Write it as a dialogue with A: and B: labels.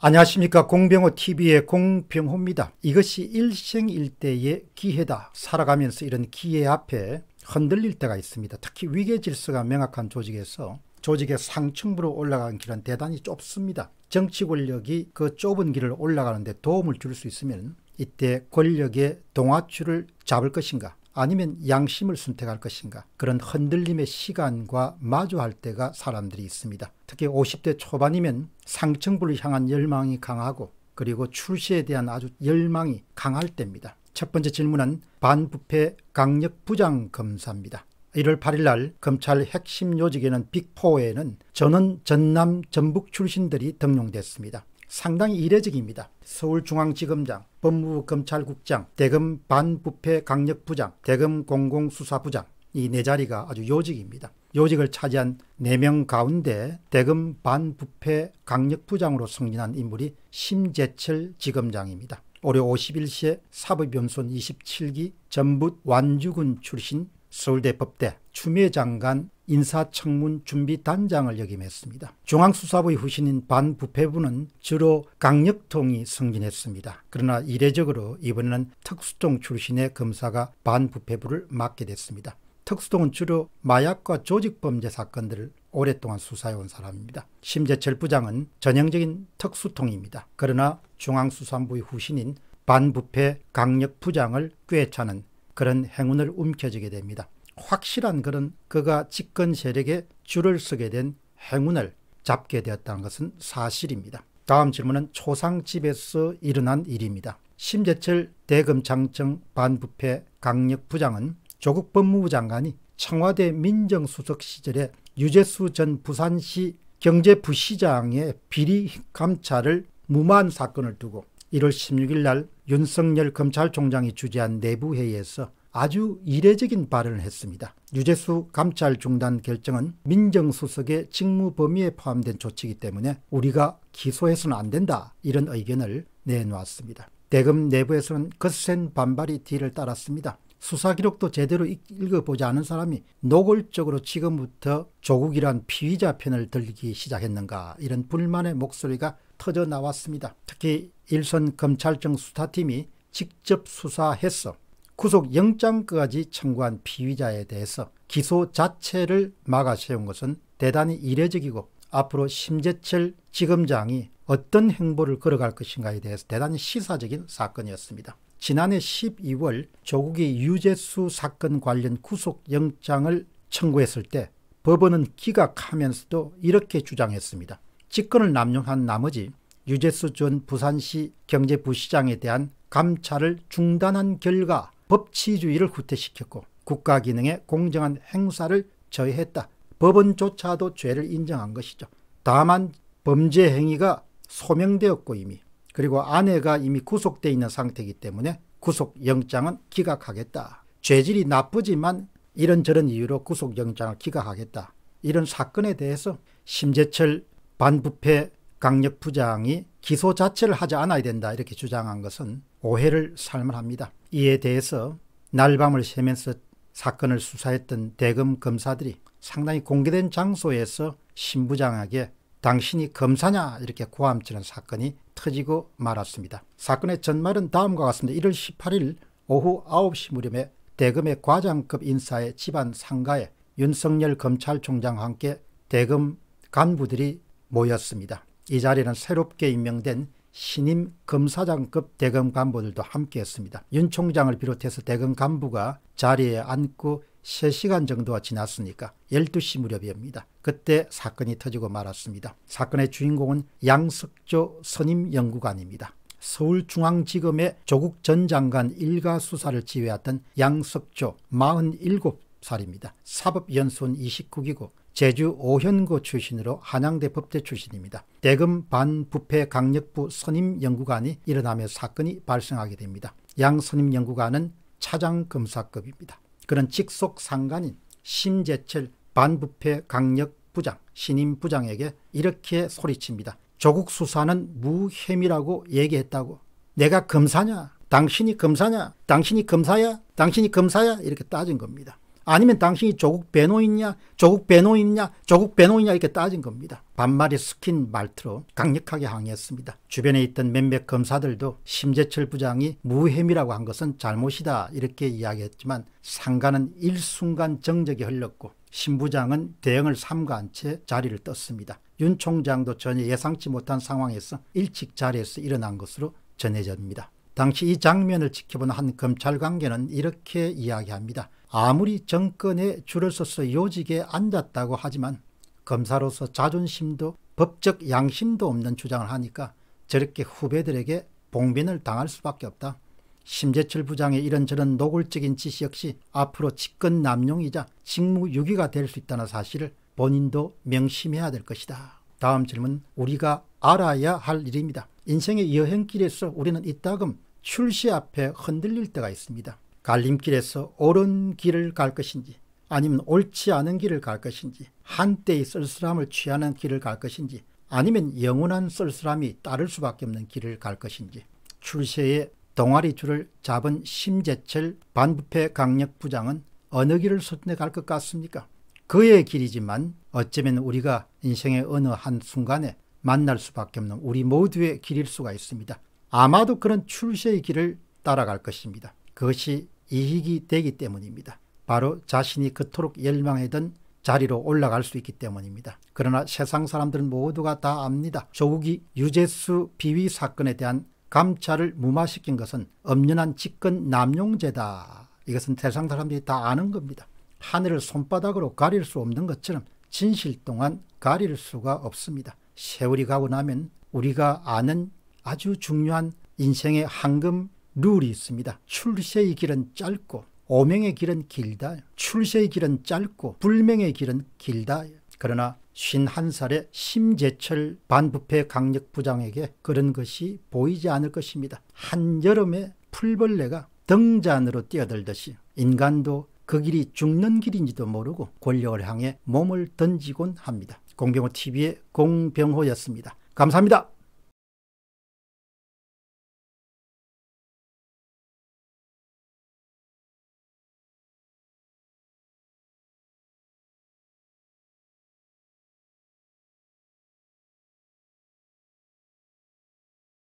A: 안녕하십니까 공병호TV의 공병호입니다. 이것이 일생일대의 기회다. 살아가면서 이런 기회 앞에 흔들릴 때가 있습니다. 특히 위계 질서가 명확한 조직에서 조직의 상층부로 올라가는 길은 대단히 좁습니다. 정치 권력이 그 좁은 길을 올라가는데 도움을 줄 수 있으면 이때 권력의 동화줄을 잡을 것인가 아니면 양심을 선택할 것인가 그런 흔들림의 시간과 마주할 때가 사람들이 있습니다. 특히 50대 초반이면 상층부를 향한 열망이 강하고 그리고 출시에 대한 아주 열망이 강할 때입니다. 첫 번째 질문은 반부패 강력 부장 검사입니다. 1월 8일 날 검찰 핵심 요직에는 빅4에는 전원 전남 전북 출신들이 등용됐습니다. 상당히 이례적입니다. 서울중앙지검장, 법무검찰국장 대검 반부패 강력부장, 대검 공공수사부장 이 네 자리가 아주 요직입니다. 요직을 차지한 4명 가운데 대검 반부패 강력부장으로 승진한 인물이 심재철 지검장입니다. 올해 51세 사법연수원 27기 전북 완주군 출신 서울대 법대 추미애 장관 인사청문 준비단장을 역임했습니다. 중앙수사부의 후신인 반부패부는 주로 강력통이 승진했습니다. 그러나 이례적으로 이번에는 특수통 출신의 검사가 반부패부를 맡게 됐습니다. 특수통은 주로 마약과 조직범죄 사건들을 오랫동안 수사해온 사람입니다. 심재철 부장은 전형적인 특수통입니다. 그러나 중앙수산부의 후신인 반부패 강력부장을 꿰차는 그런 행운을 움켜쥐게 됩니다. 확실한 그런 그가 집권 세력에 줄을 서게 된 행운을 잡게 되었다는 것은 사실입니다. 다음 질문은 초상집에서 일어난 일입니다. 심재철 대검장청 반부패 강력부장은 조국 법무부 장관이 청와대 민정수석 시절에 유재수 전 부산시 경제부시장의 비리 감찰을 무마한 사건을 두고 1월 16일 날 윤석열 검찰총장이 주재한 내부회의에서 아주 이례적인 발언을 했습니다. 유재수 감찰 중단 결정은 민정수석의 직무 범위에 포함된 조치이기 때문에 우리가 기소해서는 안 된다 이런 의견을 내놓았습니다. 대검 내부에서는 거센 반발이 뒤를 따랐습니다. 수사 기록도 제대로 읽어보지 않은 사람이 노골적으로 지금부터 조국이란 피의자 편을 들기 시작했는가 이런 불만의 목소리가 터져 나왔습니다. 특히 일선 검찰청 수사팀이 직접 수사해서 구속영장까지 청구한 피의자에 대해서 기소 자체를 막아 세운 것은 대단히 이례적이고 앞으로 심재철 지검장이 어떤 행보를 걸어갈 것인가에 대해서 대단히 시사적인 사건이었습니다. 지난해 12월 조국이 유재수 사건 관련 구속영장을 청구했을 때 법원은 기각하면서도 이렇게 주장했습니다. 직권을 남용한 나머지 유재수 전 부산시 경제부시장에 대한 감찰을 중단한 결과 법치주의를 후퇴시켰고 국가 기능의 공정한 행사를 저해했다. 법원조차도 죄를 인정한 것이죠. 다만 범죄 행위가 소명되었고 이미 그리고 아내가 이미 구속돼 있는 상태이기 때문에 구속영장은 기각하겠다. 죄질이 나쁘지만 이런저런 이유로 구속영장을 기각하겠다. 이런 사건에 대해서 심재철 반부패 강력부장이 기소 자체를 하지 않아야 된다 이렇게 주장한 것은 오해를 삶을 합니다 이에 대해서 날밤을 새면서 사건을 수사했던 대검 검사들이 상당히 공개된 장소에서 신부장에게 당신이 검사냐 이렇게 고함치는 사건이 터지고 말았습니다. 사건의 전말은 다음과 같습니다. 1월 18일 오후 9시 무렵에 대검의 과장급 인사의 집안 상가에 윤석열 검찰총장과 함께 대검 간부들이 모였습니다. 이 자리는 새롭게 임명된 신임 검사장급 대검 간부들도 함께했습니다. 윤 총장을 비롯해서 대검 간부가 자리에 앉고 3시간 정도가 지났으니까 12시 무렵입니다. 그때 사건이 터지고 말았습니다. 사건의 주인공은 양석조 선임연구관입니다. 서울중앙지검의 조국 전 장관 일가 수사를 지휘했던 양석조 47살입니다. 사법연수원 29기고 제주 오현고 출신으로 한양대 법대 출신입니다. 대금 반부패 강력부 선임 연구관이 일어나며 사건이 발생하게 됩니다. 양 선임 연구관은 차장 검사급입니다. 그런 직속 상관인 심재철 반부패 강력 부장 신임 부장에게 이렇게 소리칩니다. 조국 수사는 무혐의라고 얘기했다고 내가 검사냐 당신이 검사냐 당신이 검사야 당신이 검사야 이렇게 따진 겁니다. 아니면 당신이 조국 배노인이냐 조국 배노인이냐 조국 배노인이냐 이렇게 따진 겁니다. 반말이 스킨 말투로 강력하게 항의했습니다. 주변에 있던 몇몇 검사들도 심재철 부장이 무혐의라고 한 것은 잘못이다 이렇게 이야기했지만 상가는 일순간 정적이 흘렀고 신 부장은 대응을 삼가한 채 자리를 떴습니다. 윤 총장도 전혀 예상치 못한 상황에서 일찍 자리에서 일어난 것으로 전해집니다. 당시 이 장면을 지켜본 한 검찰 관계는 이렇게 이야기합니다. 아무리 정권에 줄을 서서 요직에 앉았다고 하지만 검사로서 자존심도 법적 양심도 없는 주장을 하니까 저렇게 후배들에게 봉변을 당할 수밖에 없다. 심재철 부장의 이런저런 노골적인 지시 역시 앞으로 직권 남용이자 직무유기가 될 수 있다는 사실을 본인도 명심해야 될 것이다. 다음 질문 우리가 알아야 할 일입니다. 인생의 여행길에서 우리는 이따금 출시 앞에 흔들릴 때가 있습니다. 갈림길에서 옳은 길을 갈 것인지 아니면 옳지 않은 길을 갈 것인지 한때의 쓸쓸함을 취하는 길을 갈 것인지 아니면 영원한 쓸쓸함이 따를 수밖에 없는 길을 갈 것인지 출세의 동아리 줄을 잡은 심재철 반부패 강력부장은 어느 길을 선택할 것 같습니까? 그의 길이지만 어쩌면 우리가 인생의 어느 한순간에 만날 수밖에 없는 우리 모두의 길일 수가 있습니다. 아마도 그런 출세의 길을 따라갈 것입니다. 그것이 이익이 되기 때문입니다. 바로 자신이 그토록 열망했던 자리로 올라갈 수 있기 때문입니다. 그러나 세상 사람들은 모두가 다 압니다. 조국이 유재수 비위 사건에 대한 감찰을 무마시킨 것은 엄연한 직권 남용죄다. 이것은 세상 사람들이 다 아는 겁니다. 하늘을 손바닥으로 가릴 수 없는 것처럼 진실 동안 가릴 수가 없습니다. 세월이 가고 나면 우리가 아는 아주 중요한 인생의 황금 룰이 있습니다. 출세의 길은 짧고 오명의 길은 길다. 출세의 길은 짧고 불명의 길은 길다. 그러나 51살의 심재철 반부패 강력부장에게 그런 것이 보이지 않을 것입니다. 한여름에 풀벌레가 등잔으로 뛰어들듯이 인간도 그 길이 죽는 길인지도 모르고 권력을 향해 몸을 던지곤 합니다. 공병호TV의 공병호였습니다. 감사합니다.